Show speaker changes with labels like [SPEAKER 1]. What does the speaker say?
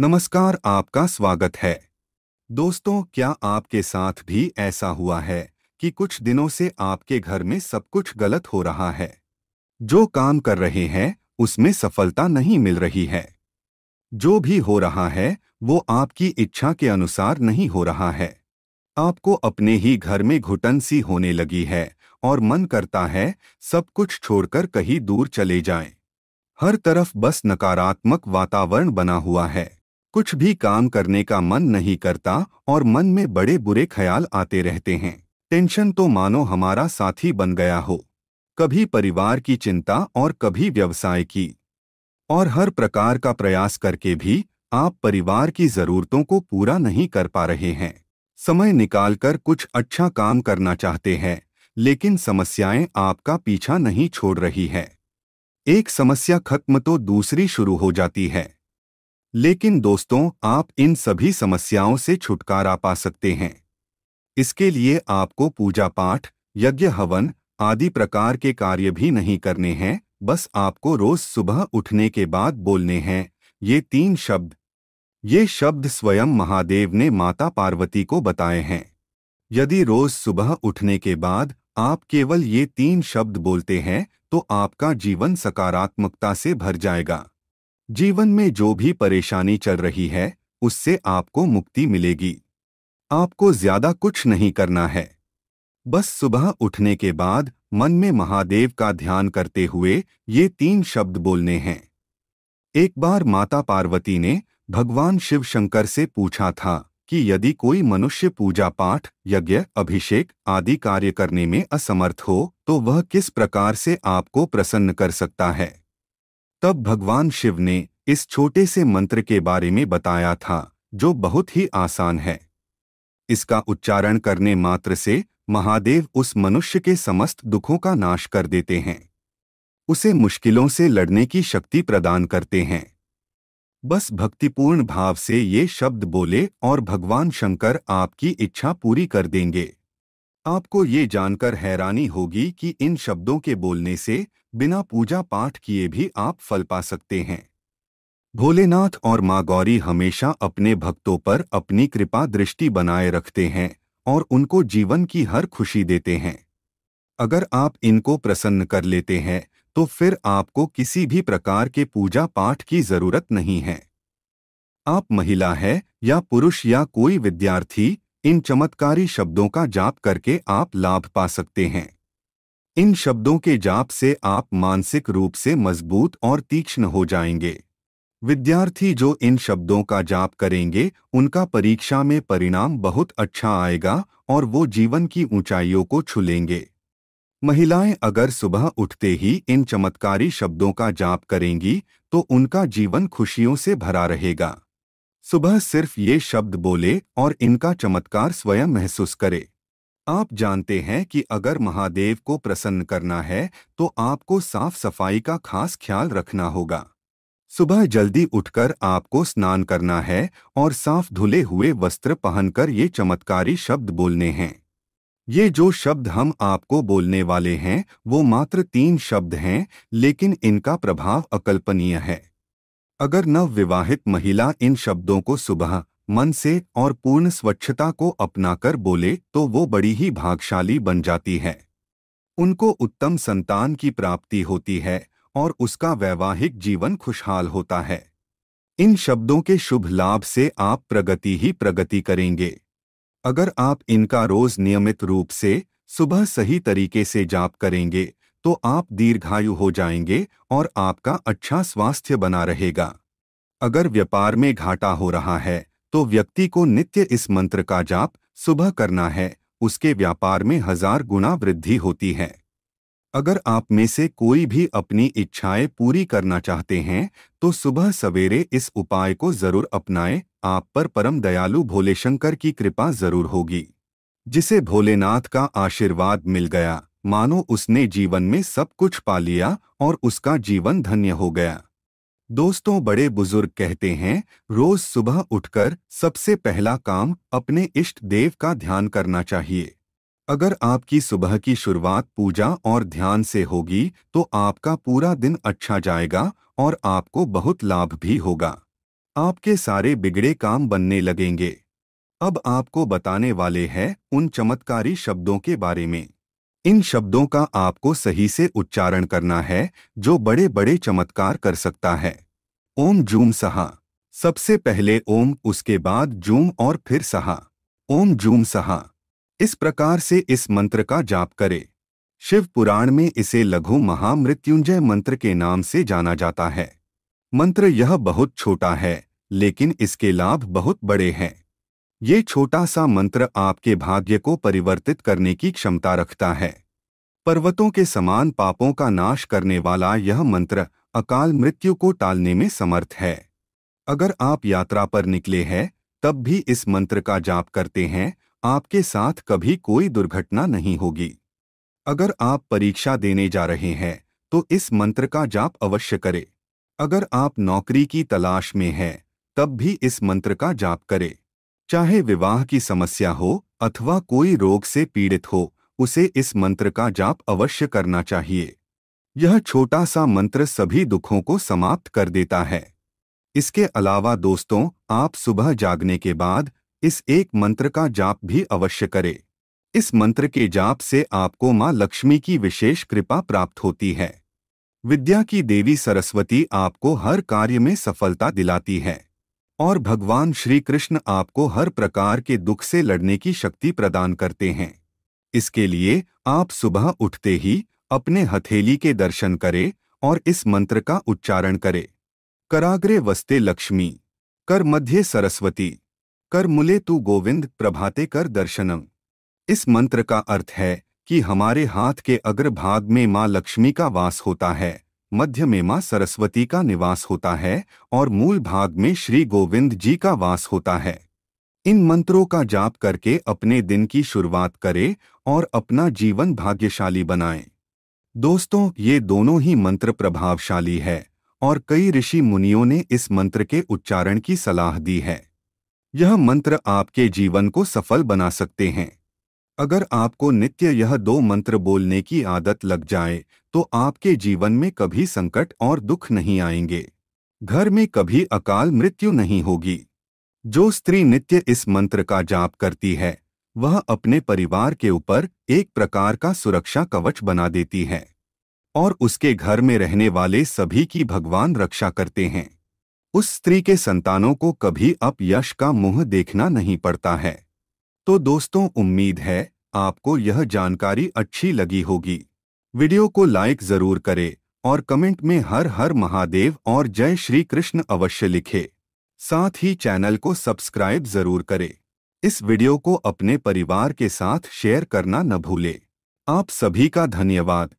[SPEAKER 1] नमस्कार आपका स्वागत है दोस्तों क्या आपके साथ भी ऐसा हुआ है कि कुछ दिनों से आपके घर में सब कुछ गलत हो रहा है जो काम कर रहे हैं उसमें सफलता नहीं मिल रही है जो भी हो रहा है वो आपकी इच्छा के अनुसार नहीं हो रहा है आपको अपने ही घर में घुटन सी होने लगी है और मन करता है सब कुछ छोड़कर कहीं दूर चले जाएं। हर तरफ बस नकारात्मक वातावरण बना हुआ है कुछ भी काम करने का मन नहीं करता और मन में बड़े बुरे ख्याल आते रहते हैं टेंशन तो मानो हमारा साथी बन गया हो कभी परिवार की चिंता और कभी व्यवसाय की और हर प्रकार का प्रयास करके भी आप परिवार की जरूरतों को पूरा नहीं कर पा रहे हैं समय निकालकर कुछ अच्छा काम करना चाहते हैं लेकिन समस्याएं आपका पीछा नहीं छोड़ रही है एक समस्या खत्म तो दूसरी शुरू हो जाती है लेकिन दोस्तों आप इन सभी समस्याओं से छुटकारा पा सकते हैं इसके लिए आपको पूजा पाठ यज्ञ हवन आदि प्रकार के कार्य भी नहीं करने हैं बस आपको रोज सुबह उठने के बाद बोलने हैं ये तीन शब्द ये शब्द स्वयं महादेव ने माता पार्वती को बताए हैं यदि रोज सुबह उठने के बाद आप केवल ये तीन शब्द बोलते हैं तो आपका जीवन सकारात्मकता से भर जाएगा जीवन में जो भी परेशानी चल रही है उससे आपको मुक्ति मिलेगी आपको ज्यादा कुछ नहीं करना है बस सुबह उठने के बाद मन में महादेव का ध्यान करते हुए ये तीन शब्द बोलने हैं एक बार माता पार्वती ने भगवान शिव शंकर से पूछा था कि यदि कोई मनुष्य पूजा पाठ यज्ञ अभिषेक आदि कार्य करने में असमर्थ हो तो वह किस प्रकार से आपको प्रसन्न कर सकता है तब भगवान शिव ने इस छोटे से मंत्र के बारे में बताया था जो बहुत ही आसान है इसका उच्चारण करने मात्र से महादेव उस मनुष्य के समस्त दुखों का नाश कर देते हैं उसे मुश्किलों से लड़ने की शक्ति प्रदान करते हैं बस भक्तिपूर्ण भाव से ये शब्द बोले और भगवान शंकर आपकी इच्छा पूरी कर देंगे आपको ये जानकर हैरानी होगी कि इन शब्दों के बोलने से बिना पूजा पाठ किए भी आप फल पा सकते हैं भोलेनाथ और माँ गौरी हमेशा अपने भक्तों पर अपनी कृपा दृष्टि बनाए रखते हैं और उनको जीवन की हर खुशी देते हैं अगर आप इनको प्रसन्न कर लेते हैं तो फिर आपको किसी भी प्रकार के पूजा पाठ की जरूरत नहीं है आप महिला है या पुरुष या कोई विद्यार्थी इन चमत्कारी शब्दों का जाप करके आप लाभ पा सकते हैं इन शब्दों के जाप से आप मानसिक रूप से मजबूत और तीक्ष्ण हो जाएंगे विद्यार्थी जो इन शब्दों का जाप करेंगे उनका परीक्षा में परिणाम बहुत अच्छा आएगा और वो जीवन की ऊंचाइयों को छुलेंगे महिलाएं अगर सुबह उठते ही इन चमत्कारी शब्दों का जाप करेंगी तो उनका जीवन खुशियों से भरा रहेगा सुबह सिर्फ ये शब्द बोले और इनका चमत्कार स्वयं महसूस करे आप जानते हैं कि अगर महादेव को प्रसन्न करना है तो आपको साफ सफाई का खास ख्याल रखना होगा सुबह जल्दी उठकर आपको स्नान करना है और साफ धुले हुए वस्त्र पहनकर ये चमत्कारी शब्द बोलने हैं ये जो शब्द हम आपको बोलने वाले हैं वो मात्र तीन शब्द हैं लेकिन इनका प्रभाव अकल्पनीय है अगर नवविवाहित महिला इन शब्दों को सुबह मन से और पूर्ण स्वच्छता को अपनाकर बोले तो वो बड़ी ही भागशाली बन जाती है उनको उत्तम संतान की प्राप्ति होती है और उसका वैवाहिक जीवन खुशहाल होता है इन शब्दों के शुभ लाभ से आप प्रगति ही प्रगति करेंगे अगर आप इनका रोज नियमित रूप से सुबह सही तरीके से जाप करेंगे तो आप दीर्घायु हो जाएंगे और आपका अच्छा स्वास्थ्य बना रहेगा अगर व्यापार में घाटा हो रहा है तो व्यक्ति को नित्य इस मंत्र का जाप सुबह करना है उसके व्यापार में हजार गुना वृद्धि होती है अगर आप में से कोई भी अपनी इच्छाएं पूरी करना चाहते हैं तो सुबह सवेरे इस उपाय को जरूर अपनाएं आप पर परम दयालु भोले शंकर की कृपा जरूर होगी जिसे भोलेनाथ का आशीर्वाद मिल गया मानो उसने जीवन में सब कुछ पा लिया और उसका जीवन धन्य हो गया दोस्तों बड़े बुजुर्ग कहते हैं रोज सुबह उठकर सबसे पहला काम अपने इष्ट देव का ध्यान करना चाहिए अगर आपकी सुबह की शुरुआत पूजा और ध्यान से होगी तो आपका पूरा दिन अच्छा जाएगा और आपको बहुत लाभ भी होगा आपके सारे बिगड़े काम बनने लगेंगे अब आपको बताने वाले हैं उन चमत्कारी शब्दों के बारे में इन शब्दों का आपको सही से उच्चारण करना है जो बड़े बड़े चमत्कार कर सकता है ओम जूम सहा सबसे पहले ओम उसके बाद जूम और फिर सहा ओम जूम सहा इस प्रकार से इस मंत्र का जाप करें शिव पुराण में इसे लघु महामृत्युंजय मंत्र के नाम से जाना जाता है मंत्र यह बहुत छोटा है लेकिन इसके लाभ बहुत बड़े हैं ये छोटा सा मंत्र आपके भाग्य को परिवर्तित करने की क्षमता रखता है पर्वतों के समान पापों का नाश करने वाला यह मंत्र अकाल मृत्यु को टालने में समर्थ है अगर आप यात्रा पर निकले हैं तब भी इस मंत्र का जाप करते हैं आपके साथ कभी कोई दुर्घटना नहीं होगी अगर आप परीक्षा देने जा रहे हैं तो इस मंत्र का जाप अवश्य करें अगर आप नौकरी की तलाश में हैं तब भी इस मंत्र का जाप करें चाहे विवाह की समस्या हो अथवा कोई रोग से पीड़ित हो उसे इस मंत्र का जाप अवश्य करना चाहिए यह छोटा सा मंत्र सभी दुखों को समाप्त कर देता है इसके अलावा दोस्तों आप सुबह जागने के बाद इस एक मंत्र का जाप भी अवश्य करें इस मंत्र के जाप से आपको मां लक्ष्मी की विशेष कृपा प्राप्त होती है विद्या की देवी सरस्वती आपको हर कार्य में सफलता दिलाती है और भगवान श्री कृष्ण आपको हर प्रकार के दुख से लड़ने की शक्ति प्रदान करते हैं इसके लिए आप सुबह उठते ही अपने हथेली के दर्शन करें और इस मंत्र का उच्चारण करें कराग्रे वस्ते लक्ष्मी कर मध्य सरस्वती कर मुले तू गोविंद प्रभाते कर दर्शनम इस मंत्र का अर्थ है कि हमारे हाथ के अग्रभाग में माँ लक्ष्मी का वास होता है मध्य में माँ सरस्वती का निवास होता है और मूल भाग में श्री गोविंद जी का वास होता है इन मंत्रों का जाप करके अपने दिन की शुरुआत करें और अपना जीवन भाग्यशाली बनाएं। दोस्तों ये दोनों ही मंत्र प्रभावशाली है और कई ऋषि मुनियों ने इस मंत्र के उच्चारण की सलाह दी है यह मंत्र आपके जीवन को सफल बना सकते हैं अगर आपको नित्य यह दो मंत्र बोलने की आदत लग जाए तो आपके जीवन में कभी संकट और दुख नहीं आएंगे घर में कभी अकाल मृत्यु नहीं होगी जो स्त्री नित्य इस मंत्र का जाप करती है वह अपने परिवार के ऊपर एक प्रकार का सुरक्षा कवच बना देती है और उसके घर में रहने वाले सभी की भगवान रक्षा करते हैं उस स्त्री के संतानों को कभी अपयश का मुंह देखना नहीं पड़ता है तो दोस्तों उम्मीद है आपको यह जानकारी अच्छी लगी होगी वीडियो को लाइक जरूर करें और कमेंट में हर हर महादेव और जय श्री कृष्ण अवश्य लिखे साथ ही चैनल को सब्सक्राइब जरूर करें इस वीडियो को अपने परिवार के साथ शेयर करना न भूलें आप सभी का धन्यवाद